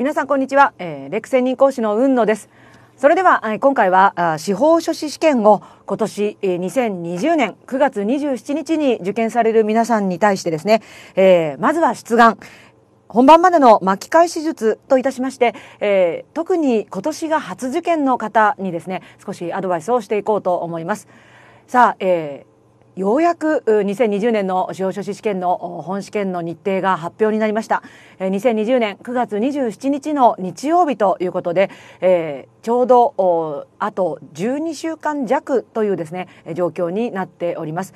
皆さんこんにちは、えー、レク専任講師の雲野ですそれでは、え今回は司法書士試験を今年、え2020年9月27日に受験される皆さんに対してですね、えー、まずは出願本番までの巻き返し術といたしまして、えー、特に今年が初受験の方にですね少しアドバイスをしていこうと思いますさあ、えー、ようやく2020年の司法書士試験の本試験の日程が発表になりました2020年9月27日の日曜日ということで、えー、ちょうどあと12週間弱というですね状況になっております。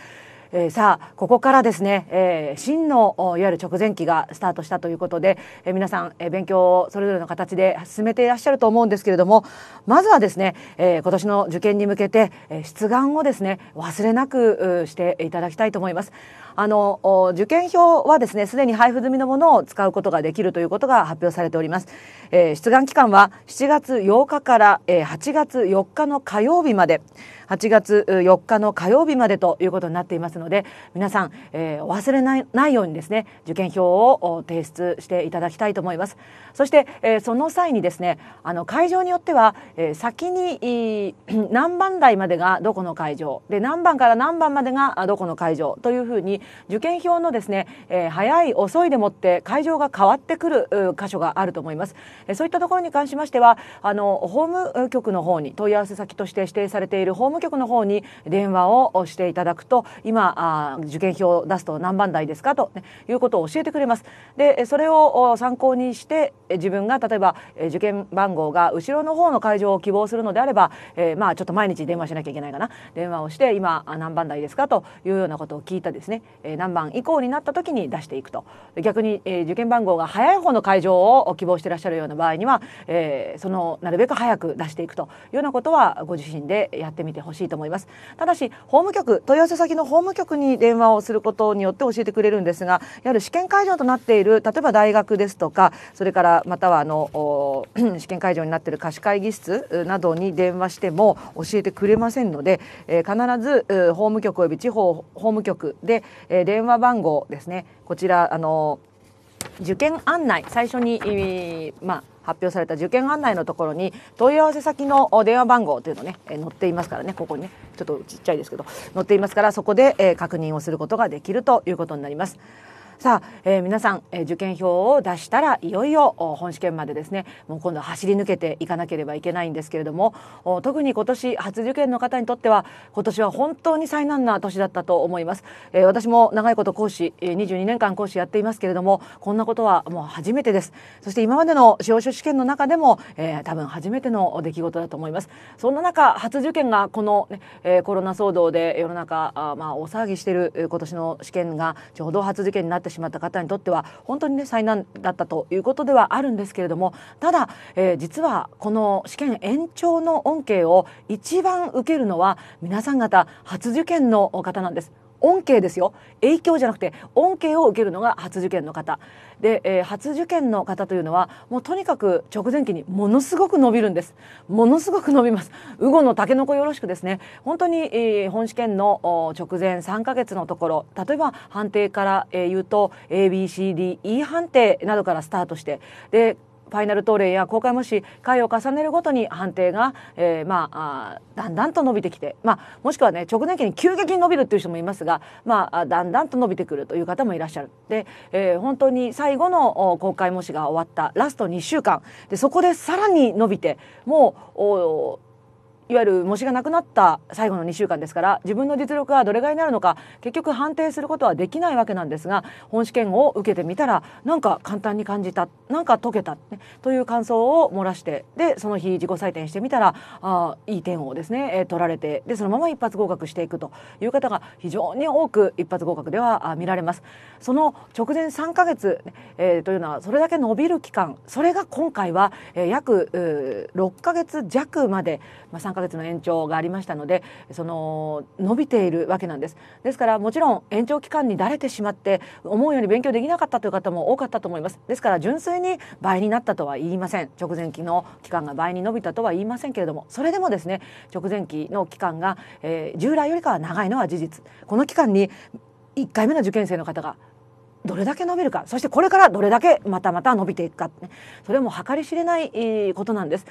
えー、さあここからですね、えー、真のいわゆる直前期がスタートしたということで、えー、皆さん、えー、勉強をそれぞれの形で進めていらっしゃると思うんですけれどもまずはですね、えー、今年の受験に向けて、えー、出願をですね忘れなくしていただきたいと思います。あの受験票はですねすでに配布済みのものを使うことができるということが発表されております、えー、出願期間は7月8日から、えー、8月4日の火曜日まで8月4日の火曜日までということになっていますので皆さん、えー、お忘れないないようにですね受験票を提出していただきたいと思いますそして、えー、その際にですねあの会場によっては、えー、先に何番台までがどこの会場で何番から何番までがどこの会場というふうに、受験票のですね、えー、早い遅いでもって会場が変わってくる箇所があると思います、えー、そういったところに関しましてはあの法務局の方に問い合わせ先として指定されている法務局の方に電話をしていただくと今あ受験票を出すと何番台ですかと、ね、いうことを教えてくれますでそれを参考にして自分が例えば受験番号が後ろの方の会場を希望するのであれば、えー、まあちょっと毎日電話しなきゃいけないかな電話をして今何番台ですかというようなことを聞いたですね何番以降になった時に出していくと逆に、えー、受験番号が早い方の会場を希望していらっしゃるような場合には、えー、そのなるべく早く出していくというようなことはご自身でやってみてほしいと思いますただし法務局問い合わせ先の法務局に電話をすることによって教えてくれるんですがやはり試験会場となっている例えば大学ですとかそれからまたはあの 試験会場になっている貸し会議室などに電話しても教えてくれませんので、えー、必ず法務局及び地方法務局で、えー、電話番号ですねこちらあの受験案内最初に、まあ、発表された受験案内のところに問い合わせ先の電話番号というのね、えー、載っていますからねここにねちょっとちっちゃいですけど載っていますからそこで、えー、確認をすることができるということになります。さあ、えー、皆さん、えー、受験票を出したらいよいよ本試験までですねもう今度走り抜けていかなければいけないんですけれども特に今年初受験の方にとっては今年は本当に災難な年だったと思います、えー、私も長いこと講師22年間講師やっていますけれどもこんなことはもう初めてですそして今までの司法書試験の中でも、えー、多分初めての出来事だと思いますそんな中初受験がこの、ねえー、コロナ騒動で世の中あまあ大騒ぎしている今年の試験がちょうど初受験になってしまった方にとっては本当にね災難だったということではあるんですけれどもただ、えー、実はこの試験延長の恩恵を一番受けるのは皆さん方初受験の方なんです。恩恵ですよ影響じゃなくて恩恵を受けるのが初受験の方で、えー、初受験の方というのはもうとにかく直前期にものすごく伸びるんですものすごく伸びますウゴのタケノコよろしくですね本当に、えー、本試験の直前3ヶ月のところ例えば判定から、えー、言うと ABCDE 判定などからスタートしてでァイナルトーレや公開模試回を重ねるごとに判定が、えー、まあだんだんと伸びてきて、まあ、もしくはね直前期に急激に伸びるっていう人もいますが、まあ、だんだんと伸びてくるという方もいらっしゃる。で、えー、本当に最後の公開模試が終わったラスト2週間でそこでさらに伸びてもういわゆる模試がなくなった最後の2週間ですから自分の実力がどれぐらいになるのか結局判定することはできないわけなんですが本試験を受けてみたらなんか簡単に感じたなんか解けた、ね、という感想を漏らしてでその日自己採点してみたらあいい点をですね、えー、取られてでそのまま一発合格していくという方が非常に多く一発合格ではあ見られます。その直前3ヶ月、えー、というのはそれだけ伸びる期間それが今回は、えー、約6ヶ月弱まで、まあ3ヶ月の延長がありましたのでその伸びているわけなんですですからもちろん延長期間に慣れてしまって思うように勉強できなかったという方も多かったと思いますですから純粋に倍になったとは言いません直前期の期間が倍に伸びたとは言いませんけれどもそれでもですね直前期の期間が、えー、従来よりかは長いのは事実この期間に1回目の受験生の方がどれだけ伸びるかそしてこれからどれだけまたまた伸びていくか、ね、それも計り知れないことなんです。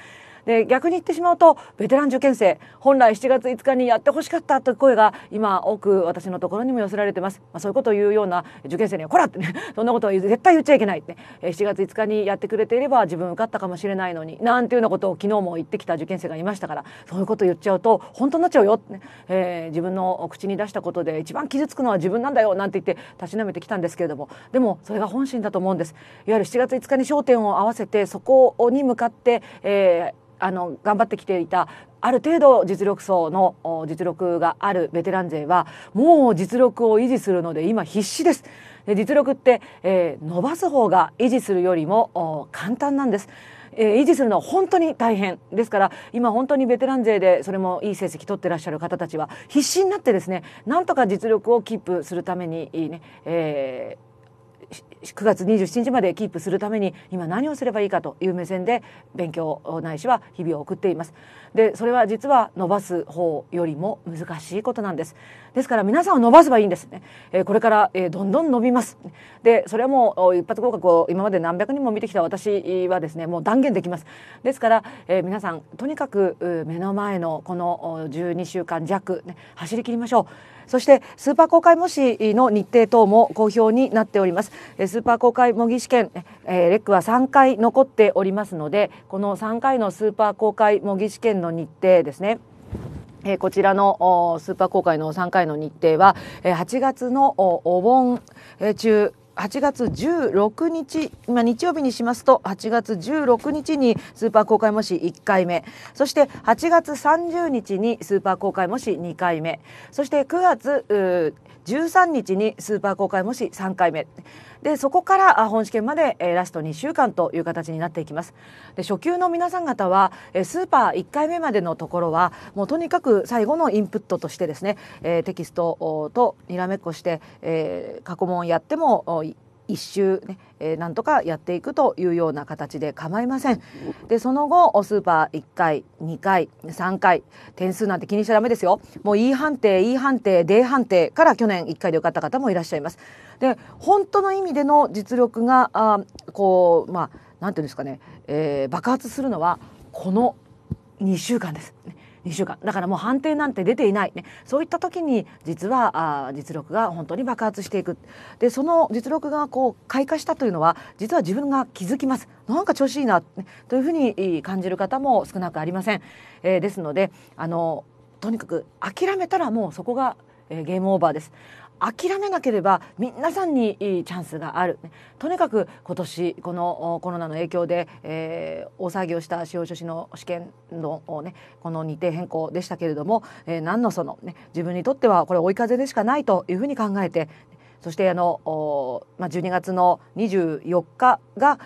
で逆に言ってしまうとベテラン受験生本来7月5日にやってほしかったという声が今多く私のところにも寄せられてます、まあ、そういうことを言うような受験生には「こら!」ってね そんなことを絶対言っちゃいけないって、7月5日にやってくれていれば自分受かったかもしれないのになんていうようなことを昨日も言ってきた受験生がいましたからそういうこと言っちゃうと本当になっちゃうよってねえー、自分の口に出したことで一番傷つくのは自分なんだよなんて言ってたしなめてきたんですけれどもでもそれが本心だと思うんです。いわゆる7月5日に焦点を合わせてそこに向かって、えーあの頑張ってきていたある程度実力層の実力があるベテラン勢はもう実力を維持するので今必死です。で実力って、えー、伸ばす方が維持するよりも簡単なんです。えー、維持するのは本当に大変ですから今本当にベテラン勢でそれもいい成績取ってらっしゃる方たちは必死になってですねなんとか実力をキープするためにね、えー9月27日までキープするために今何をすればいいかという目線で勉強ないしは日々を送っていますでそれは実は伸ばす方よりも難しいことなんですですから皆さんを伸ばせばいいんですね、えー、これから、えー、どんどん伸びますでそれはもう一発合格を今まで何百人も見てきた私はですねもう断言できますですから、えー、皆さんとにかく目の前のこの12週間弱、ね、走り切りましょうそしてスーパー公開模試の日程等も公表になっておりますスーパー公開模擬試験レックは3回残っておりますのでこの3回のスーパー公開模擬試験の日程ですねえこちらのスーパー公開の3回の日程は、え8月のお盆中8月16日、まあ、日曜日にしますと8月16日にスーパー公開模試1回目そして8月30日にスーパー公開模試2回目そして9月13日にスーパー公開模試3回目でそこから本試験まで、えー、ラスト2週間という形になっていきますで初級の皆さん方は、えー、スーパー1回目までのところはもうとにかく最後のインプットとしてですね、えー、テキストとにらめっこして、え過去問やっても一周ね、えー、なんとかやっていくというような形で構いませんでその後スーパー1回2回3回点数なんて気にしちゃダメですよもう E 判定 E 判定 D 判定から去年1回で受かった方もいらっしゃいますで本当の意味での実力があこうまあなんていうんですかね、えー、爆発するのはこの2週間です、ね2週間だからもう判定なんて出ていない、ね、そういった時に実はあ実力が本当に爆発していくでその実力がこう開花したというのは実は自分が気づきますなんか調子いいな、ね、というふうに感じる方も少なくありません、えー、ですのであのとにかく諦めたらもうそこがえー、ゲームオーバーです諦めなければ皆さんにチャンスがあるとにかく今年このコロナの影響で、えー、大騒ぎをした司法書士の試験の、ね、この日程変更でしたけれども、えー、何のその、ね、自分にとってはこれ追い風でしかないというふうに考えてそしてあの、まあ、12月の24日が、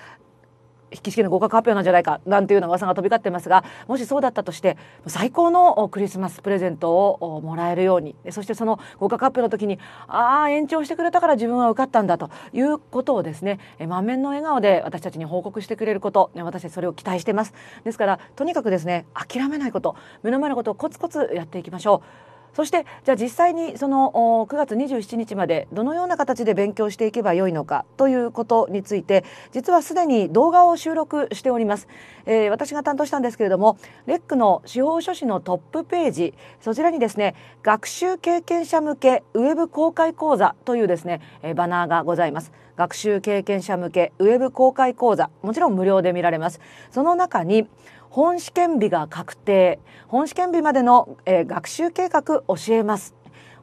筆記試験の合格発表なんじゃないかなんていうような噂が飛び交ってますがもしそうだったとして最高のクリスマスプレゼントをもらえるようにそしてその合格発表の時にああ延長してくれたから自分は受かったんだということをですね満面の笑顔で私たちに報告してくれること私たちそれを期待していますですからとにかくですね諦めないこと目の前のことをコツコツやっていきましょう。そしてじゃあ実際にその9月27日までどのような形で勉強していけばよいのかということについて実はすでに動画を収録しております、えー、私が担当したんですけれどもレックの司法書士のトップページそちらにですね学習経験者向けウェブ公開講座というですね、えー、バナーがございます学習経験者向けウェブ公開講座もちろん無料で見られますその中に本試験日が確定本試験日までの、えー、学習計画教えます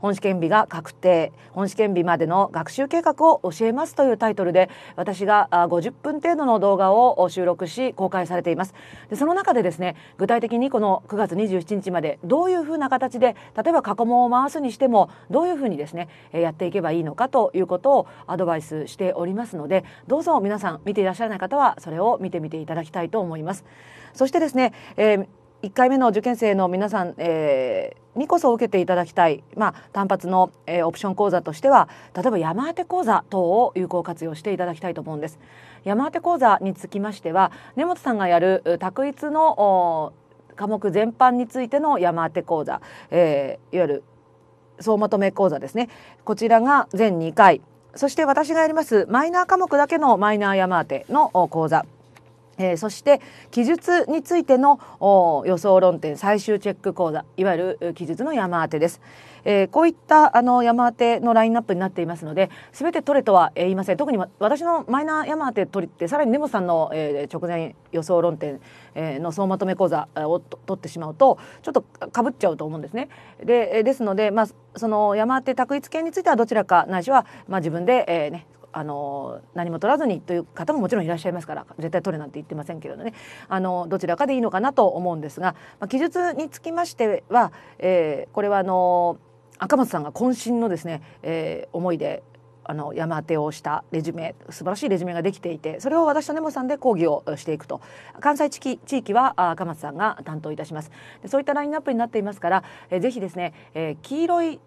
本試験日が確定本試験日までの学習計画を教えますというタイトルで私が50分程度の動画を収録し公開されていますでその中でですね具体的にこの9月27日までどういうふうな形で例えば過去問を回すにしてもどういうふうにですねやっていけばいいのかということをアドバイスしておりますのでどうぞ皆さん見ていらっしゃらない方はそれを見てみていただきたいと思いますそしてですね、えー1回目の受験生の皆さん、えー、にこそ受けていただきたい、まあ、単発の、えー、オプション講座としては例えば山当て講座等を有効活用していただきたいと思うんです。山当て講座につきましては根本さんがやる択一の科目全般についての山当て講座、えー、いわゆる総まとめ講座ですねこちらが全2回そして私がやりますマイナー科目だけのマイナー山当ての講座えー、そして記述についての予想論点最終チェック講座いわゆる記述の山当てです、えー、こういったあの山当てのラインナップになっていますので全て取れとは言いません特に私のマイナー山当て取りってさらに根本さんの、えー、直前予想論点、えの総まとめ講座を取ってしまうとちょっとかぶっちゃうと思うんですね。でですので、まあ、その山当て択一権についてはどちらかないしは、まあ、自分で、えーね、あの何も取らずにという方ももちろんいらっしゃいますから絶対取れなんて言ってませんけどねあのどちらかでいいのかなと思うんですが、まあ、記述につきましては、えー、これはあの赤松さんが渾身のですね、えー、思いであの山当てをしたレジュメ素晴らしいレジュメができていてそれを私と根本さんで講義をしていくと関西地域は赤松さんが担当いたしますそういったラインナップになっていますから、えー、ぜひですね、えー、黄色い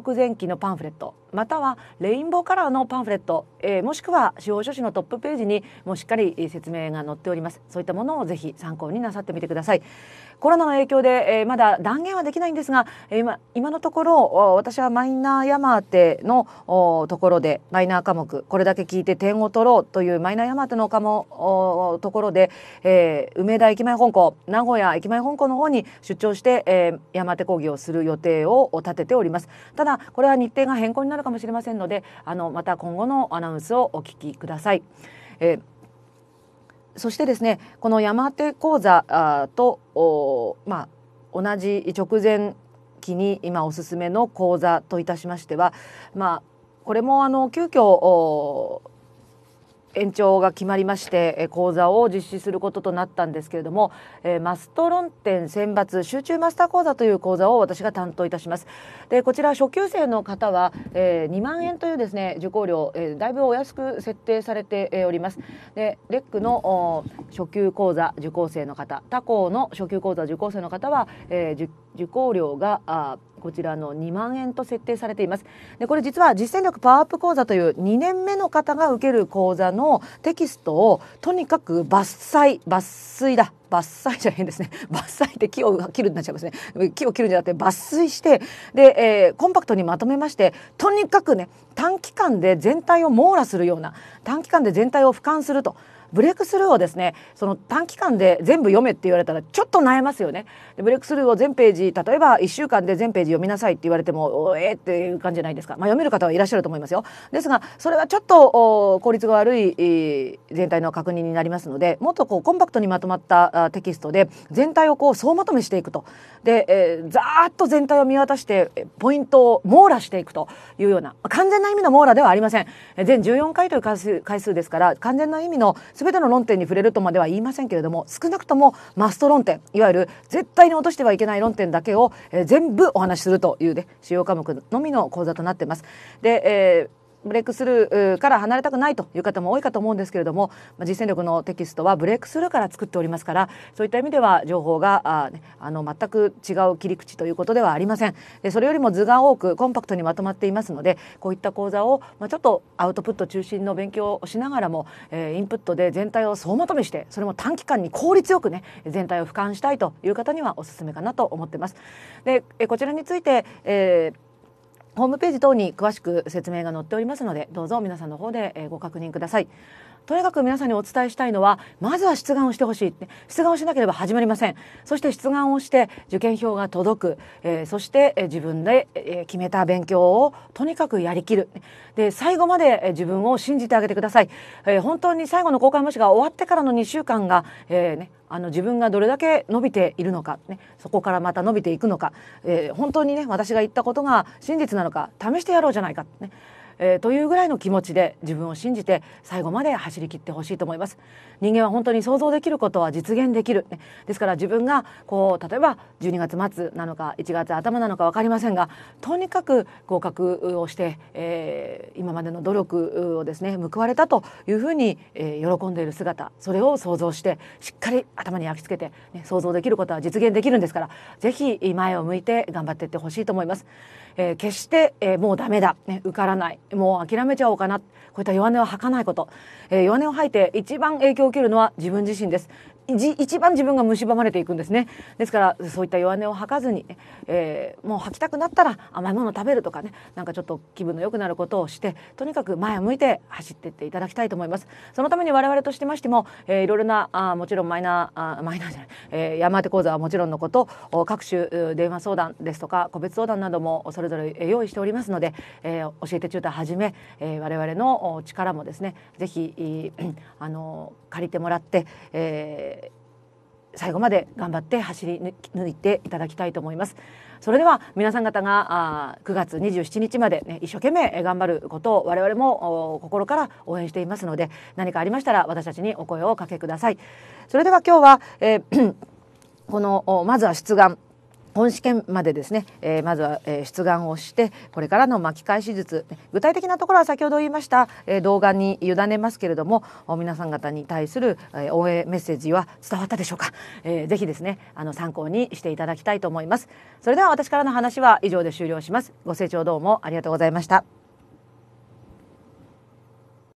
直前期のパンフレットまたはレインボーカラーのパンフレット、えー、もしくは司法書士のトップページにもしっかり説明が載っておりますそういったものをぜひ参考になさってみてくださいコロナの影響で、えー、まだ断言はできないんですが、えー、今のところ私はマイナー山当のところでマイナー科目これだけ聞いて点を取ろうというマイナー山当のかもところで、えー、梅田駅前本校名古屋駅前本校の方に出張して、えー、山手講義をする予定を立てておりますただこれは日程が変更になるかもしれませんのであのまた今後のアナウンスをお聞きください。えーそしてですねこの山手講座とまあ、同じ直前期に今おすすめの講座といたしましては、まあ、これもあの急遽延長が決まりまして講座を実施することとなったんですけれども、えマスト論点選抜集中マスター講座という講座を私が担当いたしますでこちら初級生の方は、え2万円というですね受講料、えだいぶお安く設定されておりますでレックの初級講座受講生の方他校の初級講座受講生の方は、え受講料があこちらの2万円と設定されていますでこれ実は実践力パワーアップ講座という2年目の方が受ける講座のテキストをとにかく伐採伐採だ伐採じゃ変ですね 伐採って木を切るになっちゃいますね木を切るんじゃなくて抜粋してで、えー、コンパクトにまとめましてとにかくね短期間で全体を網羅するような短期間で全体を俯瞰するとブレイクスルーをですねその短期間で全部読めって言われたらちょっと悩ますよね。でブレイクスルーを全ページ例えば1週間で全ページ読みなさいって言われてもえー、っていう感じじゃないですか、まあ、読める方はいらっしゃると思いますよ。ですがそれはちょっと効率が悪い全体の確認になりますのでもっとこうコンパクトにまとまったテキストで全体をこう総まとめしていくと。で、えー、ざーっと全体を見渡してポイントを網羅していくというような完全な意味の網羅ではありません。全14回という回数ですから完全な意味の全ての論点に触れるとまでは言いませんけれども少なくともマスト論点いわゆる絶対に落としてはいけない論点だけを、えー、全部お話しするというね主要科目のみの講座となってます。で、えーブレイクスルーから離れたくないという方も多いかと思うんですけれども、まあ、実践力のテキストはブレイクスルーから作っておりますからそういった意味では情報があ、ね、あの全く違う切り口ということではありませんでそれよりも図が多くコンパクトにまとまっていますのでこういった講座を、まあ、ちょっとアウトプット中心の勉強をしながらも、えー、インプットで全体を総まとめしてそれも短期間に効率よくね全体を俯瞰したいという方にはおすすめかなと思ってます。でえこちらについて、えーホームページ等に詳しく説明が載っておりますのでどうぞ皆さんの方でご確認ください。とにかく皆さんにお伝えしたいのはまずは出願をしてほしい出願をしなければ始まりませんそして出願をして受験票が届く、えー、そして、自分で、決めた勉強をとにかくやりきるで最後まで、自分を信じてあげてください、えー、本当に最後の公開模試が終わってからの2週間が、えーね、あの自分がどれだけ伸びているのか、ね、そこからまた伸びていくのか、えー、本当にね私が言ったことが真実なのか試してやろうじゃないか、ね、えー、というぐらいの気持ちで自分を信じて最後まで走り切ってほしいと思います人間は本当に想像できることは実現できる、ね、ですから自分がこう例えば12月末なのか1月頭なのか分かりませんがとにかく合格をして、えー、今までの努力をですね報われたというふうに、えー、喜んでいる姿それを想像してしっかり頭に焼き付けて、ね、想像できることは実現できるんですから是非前を向いて頑張っていってほしいと思います。えー、決して、えー、もうダメだ、ね、受からない、もう諦めちゃおうかな、こういった弱音を吐かないこと、えー、弱音を吐いて一番影響を受けるのは自分自身です。一番自分が蝕まれていくんですねですからそういった弱音を吐かずに、えー、もう吐きたくなったら甘いもの食べるとかねなんかちょっと気分の良くなることをしてとにかく前を向いて走っていっていただきたいと思いますそのために我々としてましても、えー、いろいろなあもちろんマイナーあマイナーじゃない、えー、山手講座はもちろんのこと各種電話相談ですとか個別相談などもそれぞれ用意しておりますので、えー、教えて中途ーはじめ、えー、我々の力もですねぜひ、あの借りてもらって、えー、最後まで頑張って走り抜いていただきたいと思います。それでは皆さん方があ9月27日まで、ね、一生懸命頑張ることを我々も心から応援していますので何かありましたら私たちにお声をおかけください。それでは今日は、えー このまずは出願本試験までですね、えー、まずは、えー、出願をしてこれからの巻き返し術具体的なところは先ほど言いました、えー、動画に委ねますけれども皆さん方に対する、えー、応援メッセージは伝わったでしょうか、えー、ぜひですねあの参考にしていただきたいと思いますそれでは私からの話は以上で終了しますご清聴どうもありがとうございました